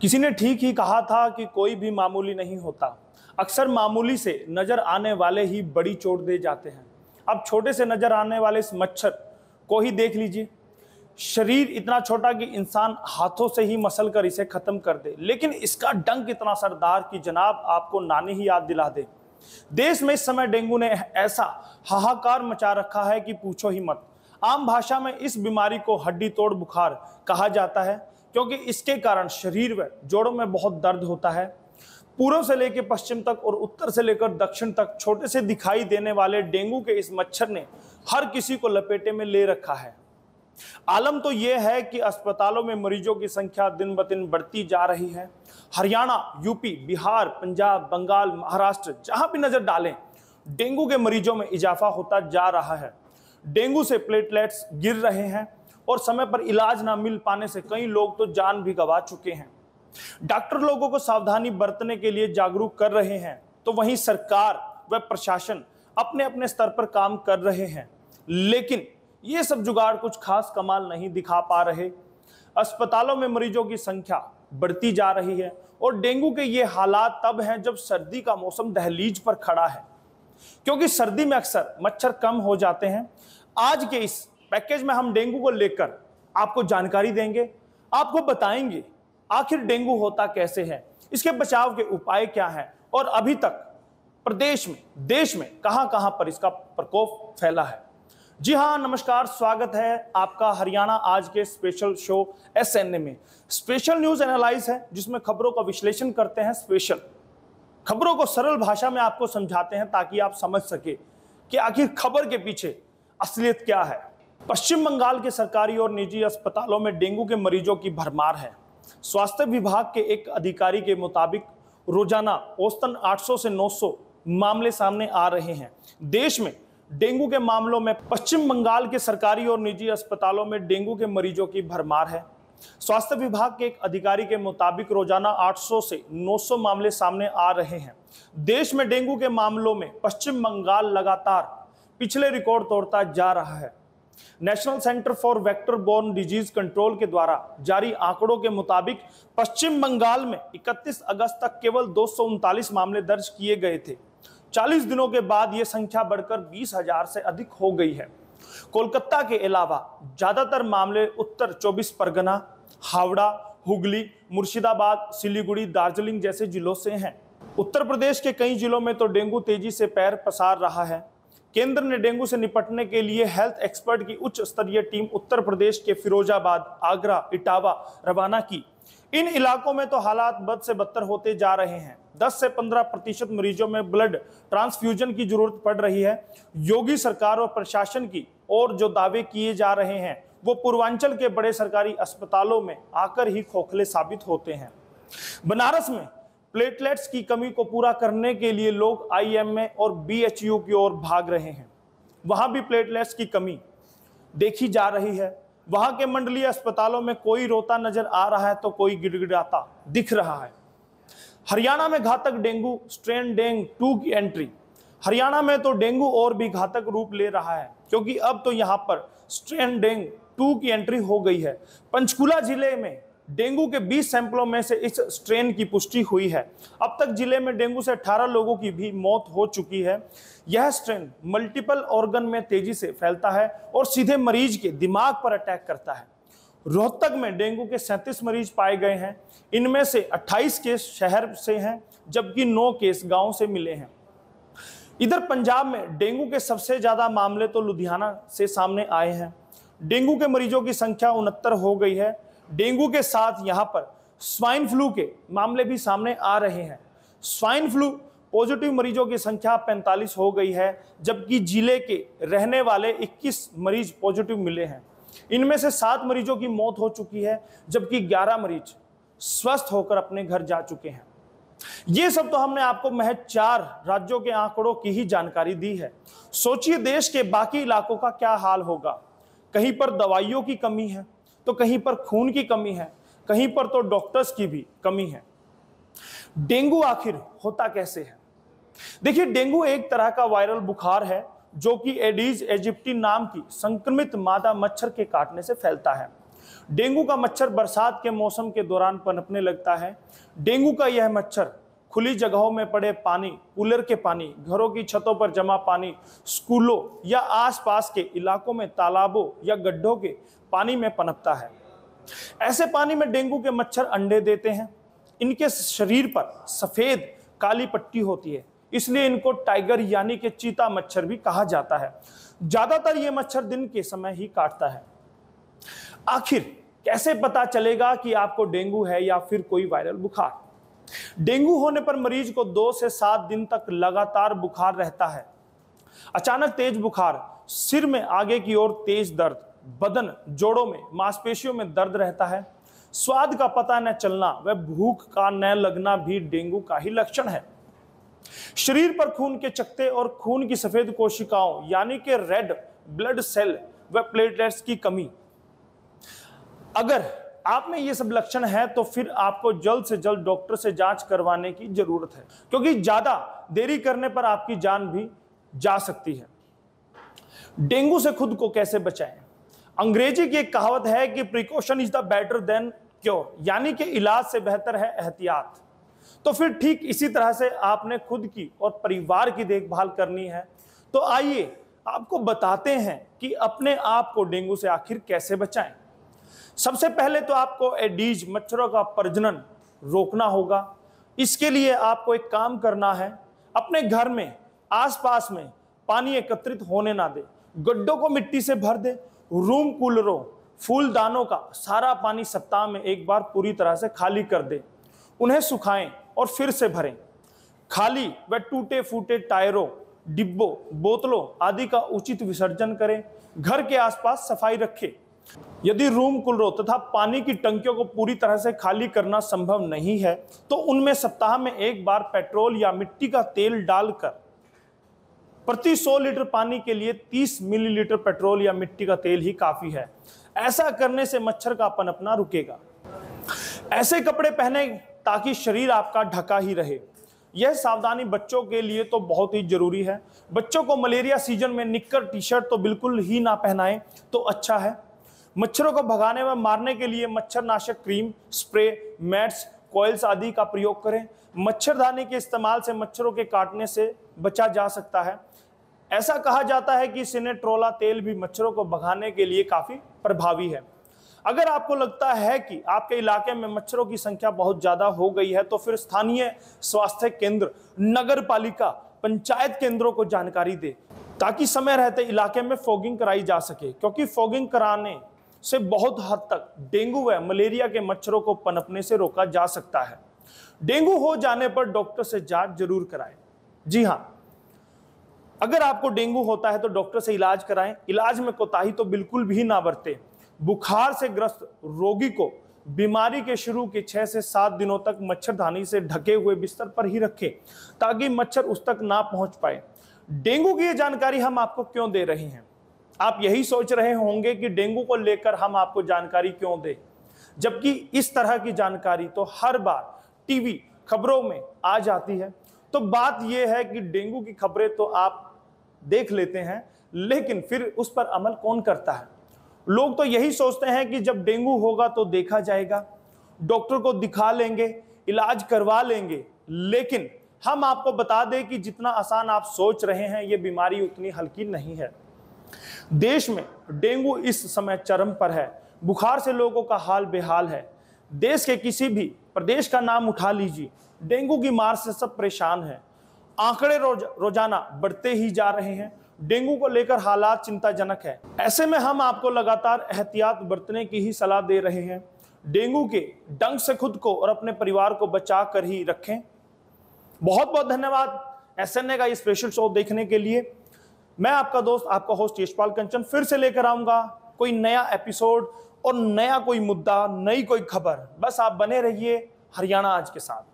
किसी ने ठीक ही कहा था कि कोई भी मामूली नहीं होता अक्सर मामूली से नज़र आने वाले ही बड़ी चोट दे जाते हैं अब छोटे से नज़र आने वाले इस मच्छर को ही देख लीजिए शरीर इतना छोटा कि इंसान हाथों से ही मसल कर इसे ख़त्म कर दे लेकिन इसका डंक इतना सरदार कि जनाब आपको नानी ही याद दिला दे देश में इस समय डेंगू ने ऐसा हाहाकार मचा रखा है कि पूछो ही मत आम भाषा में इस बीमारी को हड्डी तोड़ बुखार कहा जाता है क्योंकि इसके कारण शरीर में जोड़ों में बहुत दर्द होता है पूर्व से लेकर पश्चिम तक और उत्तर से लेकर दक्षिण तक छोटे से दिखाई देने वाले डेंगू के इस मच्छर ने हर किसी को लपेटे में ले रखा है आलम तो यह है कि अस्पतालों में मरीजों की संख्या दिन ब दिन बढ़ती जा रही है हरियाणा यूपी बिहार पंजाब बंगाल महाराष्ट्र जहां भी नजर डालें डेंगू के मरीजों में इजाफा होता जा रहा है डेंगू से प्लेटलेट्स गिर रहे हैं और समय पर इलाज ना मिल पाने से कई लोग तो जान भी गंवा चुके हैं डॉक्टर लोगों को सावधानी बरतने के लिए जागरूक कर रहे हैं तो वहीं सरकार व प्रशासन अपने अपने स्तर पर काम कर रहे हैं लेकिन ये सब जुगाड़ कुछ खास कमाल नहीं दिखा पा रहे अस्पतालों में मरीजों की संख्या बढ़ती जा रही है और डेंगू के ये हालात तब हैं जब सर्दी का मौसम दहलीज पर खड़ा है क्योंकि सर्दी में अक्सर मच्छर कम हो जाते हैं आज के इस पैकेज में हम डेंगू को लेकर आपको जानकारी देंगे आपको बताएंगे आखिर डेंगू होता कैसे है इसके बचाव के उपाय क्या हैं और अभी तक प्रदेश में देश में कहां कहां पर इसका प्रकोप फैला है जी हाँ नमस्कार स्वागत है आपका हरियाणा आज के special show S N A में स्पेशल न्यूज एनालाइज है जिसमें खबरों का विश्लेषण करते हैं स्पेशल खबरों को सरल भाषा में आपको समझाते हैं ताकि आप समझ सके कि आखिर खबर के पीछे असलियत क्या है पश्चिम बंगाल के सरकारी और निजी अस्पतालों में डेंगू के मरीजों की भरमार है स्वास्थ्य विभाग के एक अधिकारी के मुताबिक रोजाना औसतन 800 से 900 मामले सामने आ रहे हैं देश में डेंगू के मामलों में पश्चिम बंगाल के सरकारी और निजी अस्पतालों में डेंगू के मरीजों की भरमार है स्वास्थ्य विभाग के एक अधिकारी के मुताबिक रोजाना 800 से 900 मामले सामने आ रहे हैं देश में डेंगू के मामलों में पश्चिम बंगाल लगातार पिछले रिकॉर्ड तोड़ता जा रहा है national centre for vector borne disease control के द्वारा जारी आंकड़ों के मुताबिक पश्चिम बंगाल में 31 अगस्त तक केवल दो मामले दर्ज किए गए थे 40 दिनों के बाद यह संख्या बढ़कर 20,000 से अधिक हो गई है कोलकाता के अलावा ज्यादातर मामले उत्तर 24 परगना हावड़ा हुगली मुर्शिदाबाद सिलीगुड़ी दार्जिलिंग जैसे जिलों से हैं उत्तर प्रदेश के कई जिलों में तो डेंगू तेजी से पैर पसार रहा है केंद्र ने डेंगू से निपटने के लिए हेल्थ एक्सपर्ट की उच्च स्तरीय टीम उत्तर प्रदेश के फिरोजाबाद आगरा इटावा रवाना की इन इलाकों में तो हालात बद से बदतर होते जा रहे हैं 10 से 15 प्रतिशत मरीजों में ब्लड ट्रांसफ्यूजन की जरूरत पड़ रही है योगी सरकार और प्रशासन की और जो दावे किए जा रहे हैं वो पूर्वांचल के बड़े सरकारी अस्पतालों में आकर ही खोखले साबित होते हैं बनारस में प्लेटलेट्स की कमी को पूरा करने के लिए लोग आईएमए और बीएचयू की ओर भाग रहे हैं वहाँ भी प्लेटलेट्स की कमी देखी जा रही है वहाँ के मंडलीय अस्पतालों में कोई रोता नजर आ रहा है तो कोई गिड़गिड़ाता दिख रहा है हरियाणा में घातक डेंगू स्ट्रेन डेंग टू की एंट्री हरियाणा में तो डेंगू और भी घातक रूप ले रहा है क्योंकि अब तो यहाँ पर स्ट्रेन डेंग टू की एंट्री हो गई है पंचकुला जिले में डेंगू के 20 सैंपलों में से इस स्ट्रेन की पुष्टि हुई है अब तक जिले में डेंगू से 18 लोगों की भी मौत हो चुकी है यह स्ट्रेन मल्टीपल ऑर्गन में तेजी से फैलता है और सीधे मरीज के दिमाग पर अटैक करता है रोहतक में डेंगू के 37 मरीज पाए गए हैं इनमें से 28 केस शहर से हैं जबकि 9 केस गांव से मिले हैं इधर पंजाब में डेंगू के सबसे ज़्यादा मामले तो लुधियाना से सामने आए हैं डेंगू के मरीजों की संख्या उनहत्तर हो गई है डेंगू के साथ यहाँ पर स्वाइन फ्लू के मामले भी सामने आ रहे हैं स्वाइन फ्लू पॉजिटिव मरीजों की संख्या 45 हो गई है जबकि जिले के रहने वाले 21 मरीज पॉजिटिव मिले हैं इनमें से सात मरीजों की मौत हो चुकी है जबकि 11 मरीज स्वस्थ होकर अपने घर जा चुके हैं ये सब तो हमने आपको महज चार राज्यों के आंकड़ों की ही जानकारी दी है सोचिए देश के बाकी इलाकों का क्या हाल होगा कहीं पर दवाइयों की कमी है तो कहीं पर खून की कमी है कहीं पर तो डॉक्टर्स की भी कमी है डेंगू आखिर होता कैसे है देखिए डेंगू एक तरह का वायरल बुखार है जो कि एडीज एजिप्टी नाम की संक्रमित मादा मच्छर के काटने से फैलता है डेंगू का मच्छर बरसात के मौसम के दौरान पनपने लगता है डेंगू का यह मच्छर खुली जगहों में पड़े पानी कूलर के पानी घरों की छतों पर जमा पानी स्कूलों या आसपास के इलाकों में तालाबों या गड्ढों के पानी में पनपता है ऐसे पानी में डेंगू के मच्छर अंडे देते हैं इनके शरीर पर सफ़ेद काली पट्टी होती है इसलिए इनको टाइगर यानी कि चीता मच्छर भी कहा जाता है ज़्यादातर ये मच्छर दिन के समय ही काटता है आखिर कैसे पता चलेगा कि आपको डेंगू है या फिर कोई वायरल बुखार डेंगू होने पर मरीज को दो से सात दिन तक लगातार बुखार रहता है अचानक तेज बुखार सिर में आगे की ओर तेज दर्द बदन जोड़ों में मांसपेशियों में दर्द रहता है स्वाद का पता न चलना व भूख का न लगना भी डेंगू का ही लक्षण है शरीर पर खून के चकते और खून की सफेद कोशिकाओं यानी कि रेड ब्लड सेल व प्लेटलेट्स की कमी अगर आप में ये सब लक्षण है तो फिर आपको जल्द से जल्द डॉक्टर से जांच करवाने की जरूरत है क्योंकि ज्यादा देरी करने पर आपकी जान भी जा सकती है डेंगू से खुद को कैसे बचाएं अंग्रेजी की एक कहावत है कि precaution is the better than cure यानी कि इलाज से बेहतर है एहतियात तो फिर ठीक इसी तरह से आपने खुद की और परिवार की देखभाल करनी है तो आइए आपको बताते हैं कि अपने आप को डेंगू से आखिर कैसे बचाएं सबसे पहले तो आपको एडीज मच्छरों का प्रजनन रोकना होगा इसके लिए आपको एक काम करना है अपने घर में आसपास में पानी एकत्रित होने ना दे गड्ढों को मिट्टी से भर दे रूम कूलरों फूलदानों का सारा पानी सप्ताह में एक बार पूरी तरह से खाली कर दे उन्हें सुखाएं और फिर से भरें खाली व टूटे फूटे टायरों डिब्बों बोतलों आदि का उचित विसर्जन करें घर के आसपास सफाई रखें यदि रूम कूलरों तथा पानी की टंकियों को पूरी तरह से खाली करना संभव नहीं है तो उनमें सप्ताह में एक बार पेट्रोल या मिट्टी का तेल डालकर प्रति 100 लीटर पानी के लिए 30 मिलीलीटर पेट्रोल या मिट्टी का तेल ही काफी है ऐसा करने से मच्छर का अपन अपना रुकेगा ऐसे कपड़े पहने ताकि शरीर आपका ढका ही रहे यह सावधानी बच्चों के लिए तो बहुत ही जरूरी है बच्चों को मलेरिया सीजन में निककर टी शर्ट तो बिल्कुल ही ना पहनाएं तो अच्छा है मच्छरों को भगाने व मारने के लिए मच्छरनाशक क्रीम स्प्रे मैट्स कॉइल्स आदि का प्रयोग करें मच्छरदानी के इस्तेमाल से मच्छरों के काटने से बचा जा सकता है ऐसा कहा जाता है कि सिनेट्रोला तेल भी मच्छरों को भगाने के लिए काफ़ी प्रभावी है अगर आपको लगता है कि आपके इलाके में मच्छरों की संख्या बहुत ज़्यादा हो गई है तो फिर स्थानीय स्वास्थ्य केंद्र नगर पालिका पंचायत केंद्रों को जानकारी दे ताकि समय रहते इलाके में फॉगिंग कराई जा सके क्योंकि फॉगिंग कराने से बहुत हद तक डेंगू व मलेरिया के मच्छरों को पनपने से रोका जा सकता है डेंगू हो जाने पर डॉक्टर से जांच जरूर कराएं जी हाँ अगर आपको डेंगू होता है तो डॉक्टर से इलाज कराएं इलाज में कोताही तो बिल्कुल भी ना बरतें बुखार से ग्रस्त रोगी को बीमारी के शुरू के छह से सात दिनों तक मच्छरदानी से ढके हुए बिस्तर पर ही रखें ताकि मच्छर उस तक ना पहुंच पाए डेंगू की ये जानकारी हम आपको क्यों दे रहे हैं आप यही सोच रहे होंगे कि डेंगू को लेकर हम आपको जानकारी क्यों दें जबकि इस तरह की जानकारी तो हर बार टीवी खबरों में आ जाती है तो बात यह है कि डेंगू की खबरें तो आप देख लेते हैं लेकिन फिर उस पर अमल कौन करता है लोग तो यही सोचते हैं कि जब डेंगू होगा तो देखा जाएगा डॉक्टर को दिखा लेंगे इलाज करवा लेंगे लेकिन हम आपको बता दें कि जितना आसान आप सोच रहे हैं ये बीमारी उतनी हल्की नहीं है देश में डेंगू इस समय चरम पर है बुखार से लोगों का हाल बेहाल है देश के किसी भी प्रदेश का नाम उठा लीजिए डेंगू की मार से सब परेशान हैं आंकड़े रोज रोजाना बढ़ते ही जा रहे हैं डेंगू को लेकर हालात चिंताजनक है ऐसे में हम आपको लगातार एहतियात बरतने की ही सलाह दे रहे हैं डेंगू के डंग से खुद को और अपने परिवार को बचा कर ही रखें बहुत बहुत धन्यवाद एस का ये स्पेशल शो देखने के लिए मैं आपका दोस्त आपका होस्ट यशपाल कंचन फिर से लेकर आऊंगा कोई नया एपिसोड और नया कोई मुद्दा नई कोई खबर बस आप बने रहिए हरियाणा आज के साथ